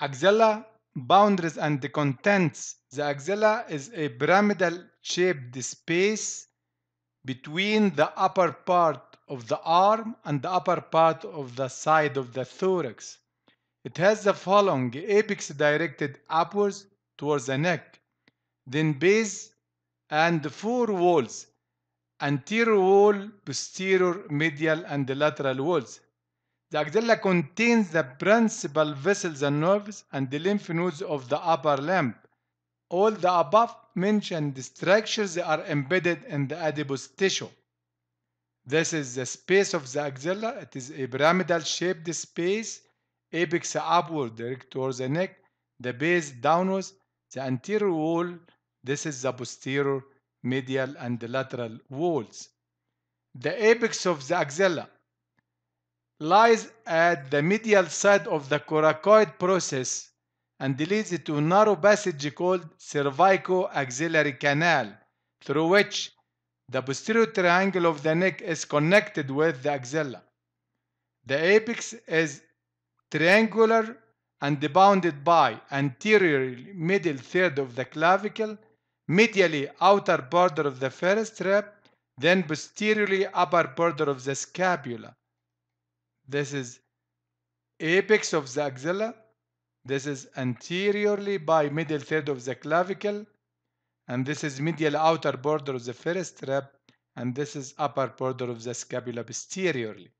axilla boundaries and the contents. The axilla is a pyramidal shaped space between the upper part of the arm and the upper part of the side of the thorax. It has the following apex directed upwards towards the neck, then base and four walls, anterior wall, posterior, medial and lateral walls. The axilla contains the principal vessels and nerves and the lymph nodes of the upper limb. All the above mentioned structures are embedded in the adipose tissue. This is the space of the axilla. It is a pyramidal shaped space, apex upward direct towards the neck, the base downwards, the anterior wall, this is the posterior, medial, and the lateral walls. The apex of the axilla lies at the medial side of the coracoid process and leads to a narrow passage called cervico-axillary canal through which the posterior triangle of the neck is connected with the axilla. The apex is triangular and bounded by anterior middle third of the clavicle, medially outer border of the first rib, then posteriorly upper border of the scapula. This is apex of the axilla. This is anteriorly by middle third of the clavicle. And this is medial outer border of the first rib, And this is upper border of the scapula posteriorly.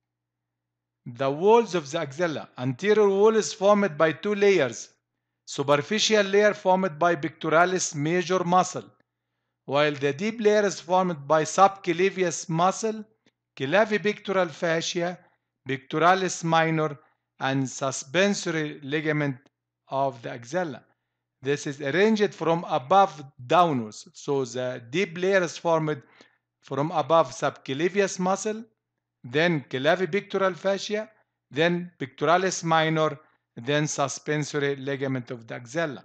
The walls of the axilla. Anterior wall is formed by two layers. Superficial layer formed by pectoralis major muscle. While the deep layer is formed by subclavius muscle, clavipectoral fascia, pectoralis minor, and suspensory ligament of the axilla. This is arranged from above downwards. So the deep layer is formed from above subclavius muscle, then clavipectoral fascia, then pectoralis minor, then suspensory ligament of the axilla.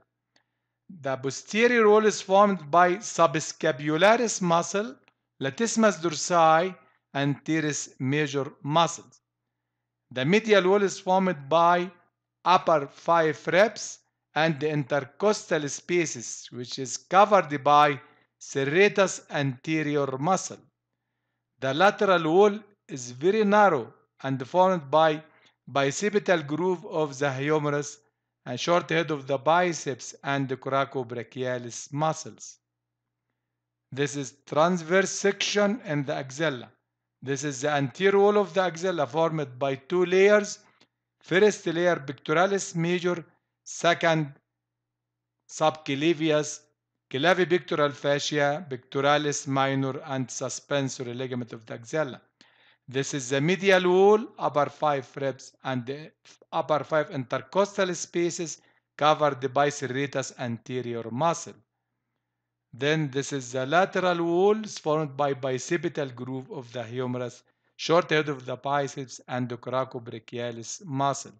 The posterior wall is formed by subscapularis muscle, latissimus dorsi, and teres major muscles. The medial wall is formed by upper five ribs and the intercostal spaces, which is covered by serratus anterior muscle. The lateral wall is very narrow and formed by bicipital groove of the humerus and short head of the biceps and the coracobrachialis muscles. This is transverse section in the axilla. This is the anterior wall of the axilla formed by two layers. First layer pectoralis major, second subclavius, clavipectoral fascia, pectoralis minor, and suspensory ligament of the axilla. This is the medial wall, upper five ribs, and the upper five intercostal spaces covered by serratus anterior muscle. Then this is the lateral walls formed by bicipital groove of the humerus, short head of the biceps, and the coracobrachialis muscle.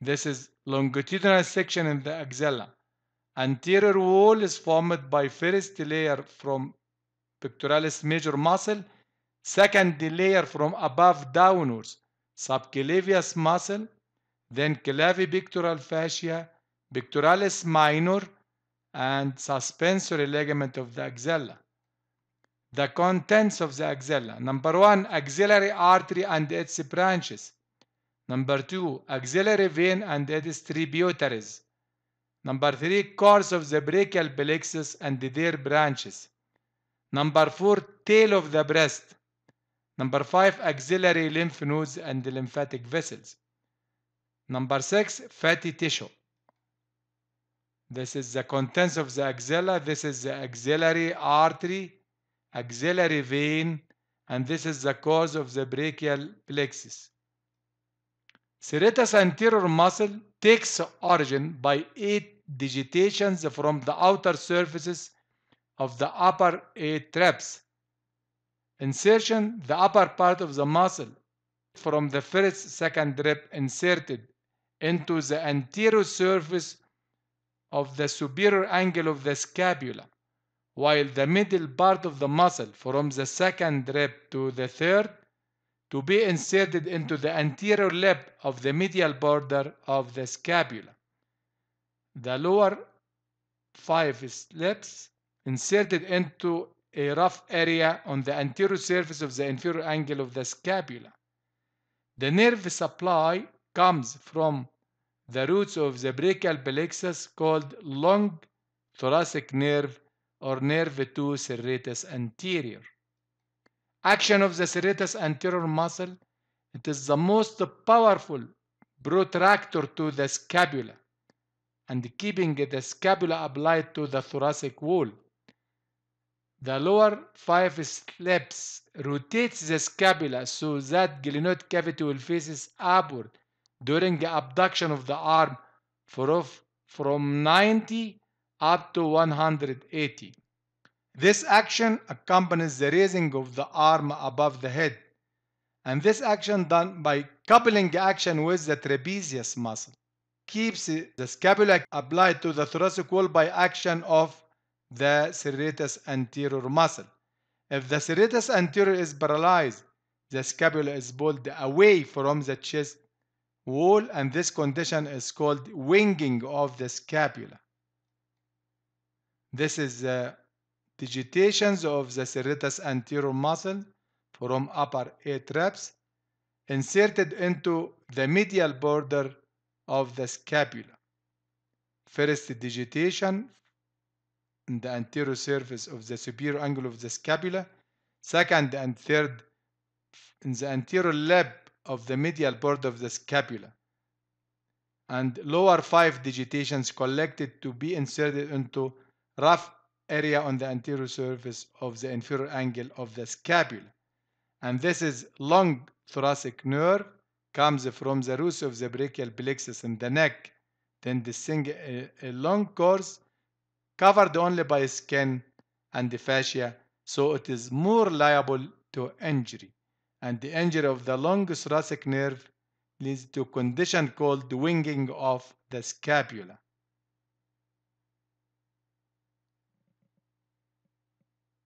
This is longitudinal section in the axilla. Anterior wall is formed by first layer from pectoralis major muscle, second layer from above downwards, subclavius muscle, then clavipectoral fascia, pectoralis minor, and suspensory ligament of the axilla. The contents of the axilla. Number one, axillary artery and its branches. Number two, axillary vein and its tributaries. Number three, course of the brachial plexus and their branches. Number four, tail of the breast. Number five, axillary lymph nodes and lymphatic vessels. Number six, fatty tissue. This is the contents of the axilla. This is the axillary artery, axillary vein, and this is the cause of the brachial plexus. Serratus anterior muscle takes origin by eight digitations from the outer surfaces of the upper eight traps. Insertion, the upper part of the muscle from the first second rib inserted into the anterior surface of the superior angle of the scapula, while the middle part of the muscle from the second rib to the third to be inserted into the anterior lip of the medial border of the scapula. The lower five slips inserted into a rough area on the anterior surface of the inferior angle of the scapula. The nerve supply comes from the roots of the brachial plexus called long thoracic nerve or nerve to serratus anterior. Action of the serratus anterior muscle, it is the most powerful protractor to the scapula and keeping the scapula applied to the thoracic wall. The lower five slips rotates the scapula so that glenoid cavity will faces upward during the abduction of the arm from 90 up to 180. This action accompanies the raising of the arm above the head. And this action done by coupling action with the trapezius muscle keeps the scapula applied to the thoracic wall by action of the serratus anterior muscle. If the serratus anterior is paralyzed, the scapula is pulled away from the chest wall and this condition is called winging of the scapula. This is the digitations of the serratus anterior muscle from upper A-traps inserted into the medial border of the scapula. First digitation in the anterior surface of the superior angle of the scapula. Second and third in the anterior lab of the medial part of the scapula and lower five digitations collected to be inserted into rough area on the anterior surface of the inferior angle of the scapula. And this is long thoracic nerve comes from the roots of the brachial plexus in the neck, then descending a, uh, a uh, long course covered only by skin and fascia, so it is more liable to injury and the injury of the long thoracic nerve leads to a condition called winging of the scapula.